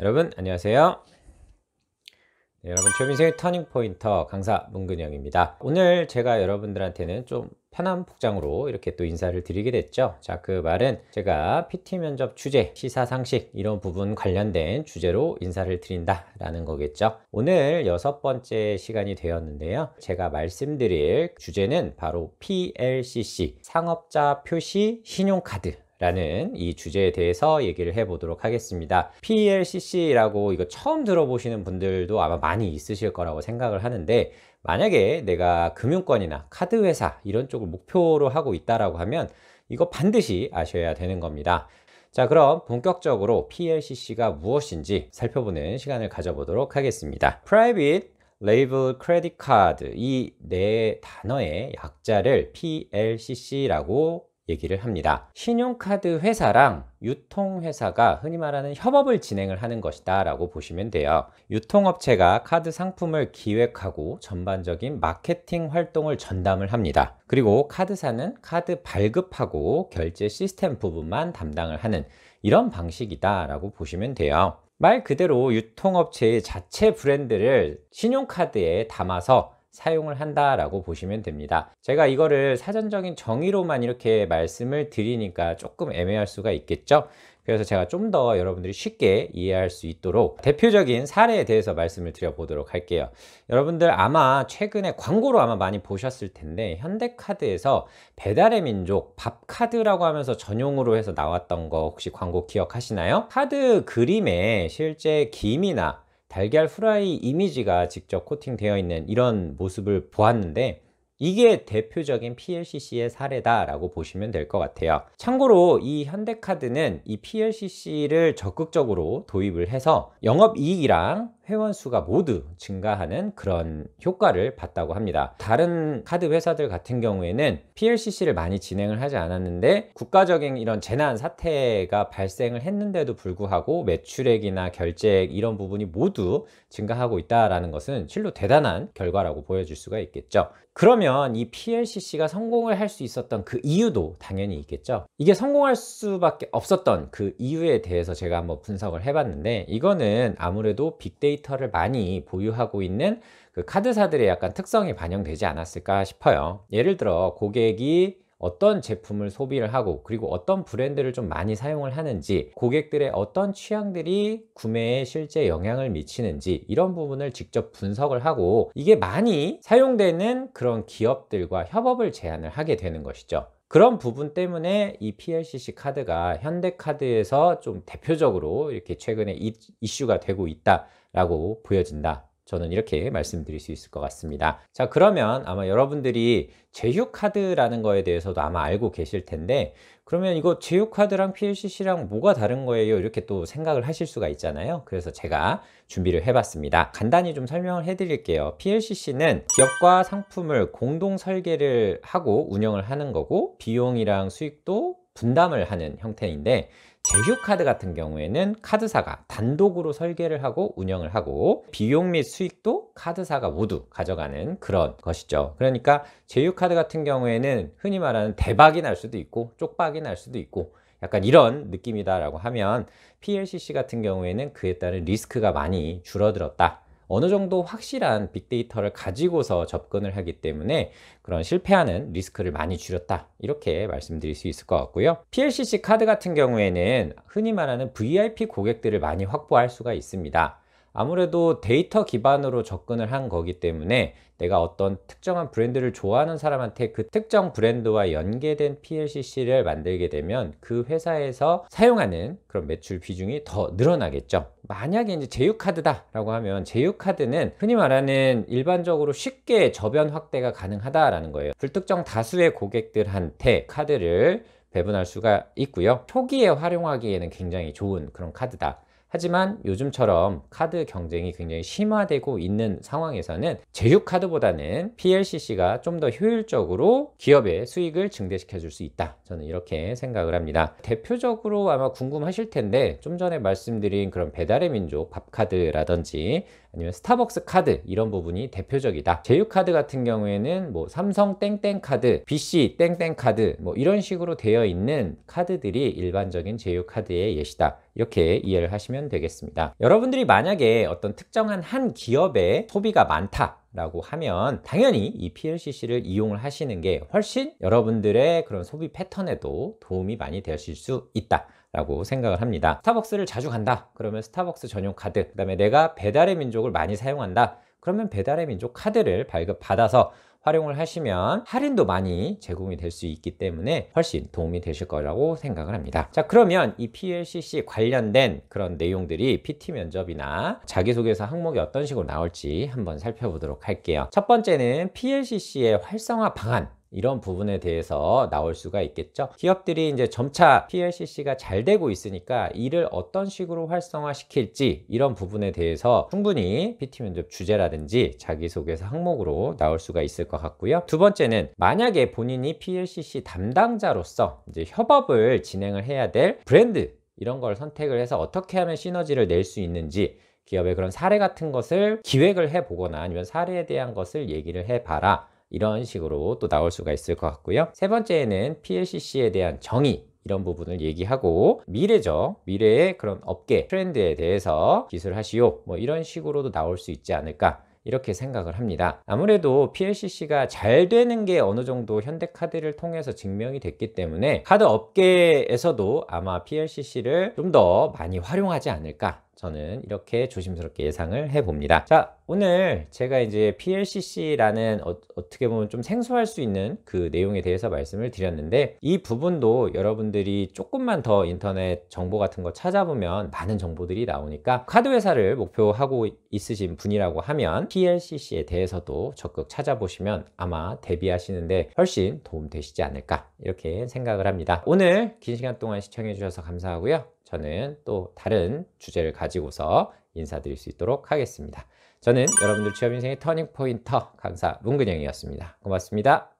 여러분 안녕하세요 네, 여러분 최민생의 터닝포인터 강사 문근영입니다 오늘 제가 여러분들한테는 좀 편한 복장으로 이렇게 또 인사를 드리게 됐죠 자 그 말은 제가 PT 면접 주제, 시사 상식 이런 부분 관련된 주제로 인사를 드린다 라는 거겠죠 오늘 여섯 번째 시간이 되었는데요 제가 말씀드릴 주제는 바로 PLCC 상업자 표시 신용카드 라는 이 주제에 대해서 얘기를 해보도록 하겠습니다. PLCC라고 이거 처음 들어보시는 분들도 아마 많이 있으실 거라고 생각을 하는데 만약에 내가 금융권이나 카드 회사 이런 쪽을 목표로 하고 있다라고 하면 이거 반드시 아셔야 되는 겁니다. 자 그럼 본격적으로 PLCC가 무엇인지 살펴보는 시간을 가져보도록 하겠습니다. Private 레이블 크레딧 카드 이 네 단어의 약자를 PLCC라고 얘기를 합니다. 신용카드 회사랑 유통회사가 흔히 말하는 협업을 진행을 하는 것이다 라고 보시면 돼요. 유통업체가 카드 상품을 기획하고 전반적인 마케팅 활동을 전담을 합니다. 그리고 카드사는 카드 발급하고 결제 시스템 부분만 담당을 하는 이런 방식이다 라고 보시면 돼요. 말 그대로 유통업체의 자체 브랜드를 신용카드에 담아서 사용을 한다라고 보시면 됩니다. 제가 이거를 사전적인 정의로만 이렇게 말씀을 드리니까 조금 애매할 수가 있겠죠. 그래서 제가 좀 더 여러분들이 쉽게 이해할 수 있도록 대표적인 사례에 대해서 말씀을 드려보도록 할게요. 여러분들 아마 최근에 광고로 아마 많이 보셨을 텐데 현대카드에서 배달의 민족 밥카드라고 하면서 전용으로 해서 나왔던 거 혹시 광고 기억하시나요? 카드 그림에 실제 김이나 달걀 후라이 이미지가 직접 코팅되어 있는 이런 모습을 보았는데 이게 대표적인 PLCC의 사례다라고 보시면 될 것 같아요. 참고로 이 현대카드는 이 PLCC를 적극적으로 도입을 해서 영업이익이랑 회원 수가 모두 증가하는 그런 효과를 봤다고 합니다. 다른 카드 회사들 같은 경우에는 PLCC를 많이 진행을 하지 않았는데 국가적인 이런 재난 사태가 발생을 했는데도 불구하고 매출액이나 결제액 이런 부분이 모두 증가하고 있다라는 것은 실로 대단한 결과라고 보여질 수가 있겠죠. 그러면 이 PLCC가 성공을 할 수 있었던 그 이유도 당연히 있겠죠. 이게 성공할 수밖에 없었던 그 이유에 대해서 제가 한번 분석을 해봤는데 이거는 아무래도 빅데이터 데이터를 많이 보유하고 있는 그 카드사들의 약간 특성이 반영되지 않았을까 싶어요. 예를 들어 고객이 어떤 제품을 소비를 하고 그리고 어떤 브랜드를 좀 많이 사용을 하는지 고객들의 어떤 취향들이 구매에 실제 영향을 미치는지 이런 부분을 직접 분석을 하고 이게 많이 사용되는 그런 기업들과 협업을 제안을 하게 되는 것이죠. 그런 부분 때문에 이 PLCC 카드가 현대카드에서 좀 대표적으로 이렇게 최근에 이, 이슈가 되고 있다라고 보여진다. 저는 이렇게 말씀드릴 수 있을 것 같습니다. 자, 그러면 아마 여러분들이 제휴카드라는 거에 대해서도 아마 알고 계실 텐데, 그러면 이거 제휴카드랑 PLCC랑 뭐가 다른 거예요? 이렇게 또 생각을 하실 수가 있잖아요. 그래서 제가 준비를 해봤습니다. 간단히 좀 설명을 해드릴게요. PLCC는 기업과 상품을 공동 설계를 하고 운영을 하는 거고, 비용이랑 수익도 분담을 하는 형태인데, 제휴카드 같은 경우에는 카드사가 단독으로 설계를 하고 운영을 하고 비용 및 수익도 카드사가 모두 가져가는 그런 것이죠 그러니까 제휴카드 같은 경우에는 흔히 말하는 대박이 날 수도 있고 쪽박이 날 수도 있고 약간 이런 느낌이다 라고 하면 PLCC 같은 경우에는 그에 따른 리스크가 많이 줄어들었다 어느 정도 확실한 빅데이터를 가지고서 접근을 하기 때문에 그런 실패하는 리스크를 많이 줄였다 이렇게 말씀드릴 수 있을 것 같고요 PLCC 카드 같은 경우에는 흔히 말하는 VIP 고객들을 많이 확보할 수가 있습니다 아무래도 데이터 기반으로 접근을 한 거기 때문에 내가 어떤 특정한 브랜드를 좋아하는 사람한테 그 특정 브랜드와 연계된 PLCC를 만들게 되면 그 회사에서 사용하는 그런 매출 비중이 더 늘어나겠죠. 만약에 이제 제휴카드다 라고 하면 제휴카드는 흔히 말하는 일반적으로 쉽게 저변 확대가 가능하다라는 거예요. 불특정 다수의 고객들한테 카드를 배분할 수가 있고요. 초기에 활용하기에는 굉장히 좋은 그런 카드다. 하지만 요즘처럼 카드 경쟁이 굉장히 심화되고 있는 상황에서는 제휴카드보다는 PLCC가 좀 더 효율적으로 기업의 수익을 증대시켜 줄 수 있다. 저는 이렇게 생각을 합니다. 대표적으로 아마 궁금하실 텐데 좀 전에 말씀드린 그런 배달의 민족 밥카드라든지 아니면 스타벅스 카드 이런 부분이 대표적이다. 제휴카드 같은 경우에는 뭐 삼성 땡땡 카드, BC 땡땡 카드 뭐 이런 식으로 되어 있는 카드들이 일반적인 제휴카드의 예시다. 이렇게 이해를 하시면 되겠습니다. 여러분들이 만약에 어떤 특정한 한 기업의 소비가 많다 라고 하면 당연히 이 PLCC를 이용을 하시는 게 훨씬 여러분들의 그런 소비 패턴에도 도움이 많이 되실 수 있다 라고 생각을 합니다 스타벅스를 자주 간다 그러면 스타벅스 전용 카드 그 다음에 내가 배달의 민족을 많이 사용한다 그러면 배달의 민족 카드를 발급받아서 활용을 하시면 할인도 많이 제공이 될 수 있기 때문에 훨씬 도움이 되실 거라고 생각을 합니다. 자 그러면 이 PLCC 관련된 그런 내용들이 PT 면접이나 자기소개서 항목이 어떤 식으로 나올지 한번 살펴보도록 할게요. 첫 번째는 PLCC의 활성화 방안 이런 부분에 대해서 나올 수가 있겠죠. 기업들이 이제 점차 PLCC가 잘 되고 있으니까 이를 어떤 식으로 활성화시킬지 이런 부분에 대해서 충분히 PT 면접 주제라든지 자기소개서 항목으로 나올 수가 있을 것 같고요. 두 번째는 만약에 본인이 PLCC 담당자로서 이제 협업을 진행을 해야 될 브랜드 이런 걸 선택을 해서 어떻게 하면 시너지를 낼 수 있는지 기업의 그런 사례 같은 것을 기획을 해보거나 아니면 사례에 대한 것을 얘기를 해봐라. 이런 식으로 또 나올 수가 있을 것 같고요. 세 번째는 에 PLCC에 대한 정의 이런 부분을 얘기하고 미래죠. 미래의 그런 업계 트렌드에 대해서 기술하시오. 뭐 이런 식으로도 나올 수 있지 않을까. 이렇게 생각을 합니다. 아무래도 PLCC가 잘 되는 게 어느 정도 현대카드를 통해서 증명이 됐기 때문에 카드 업계에서도 아마 PLCC를 좀 더 많이 활용하지 않을까 저는 이렇게 조심스럽게 예상을 해봅니다. 자, 오늘 제가 이제 PLCC라는 어, 떻게 보면 좀 생소할 수 있는 그 내용에 대해서 말씀을 드렸는데 이 부분도 여러분들이 조금만 더 인터넷 정보 같은 거 찾아보면 많은 정보들이 나오니까 카드 회사를 목표하고 있으신 분이라고 하면 PLCC에 대해서도 적극 찾아보시면 아마 대비하시는데 훨씬 도움 되시지 않을까 이렇게 생각을 합니다. 오늘 긴 시간 동안 시청해 주셔서 감사하고요. 저는 또 다른 주제를 가지고서 인사드릴 수 있도록 하겠습니다. 저는 여러분들 취업 인생의 터닝 포인터 강사 문근영이었습니다. 고맙습니다.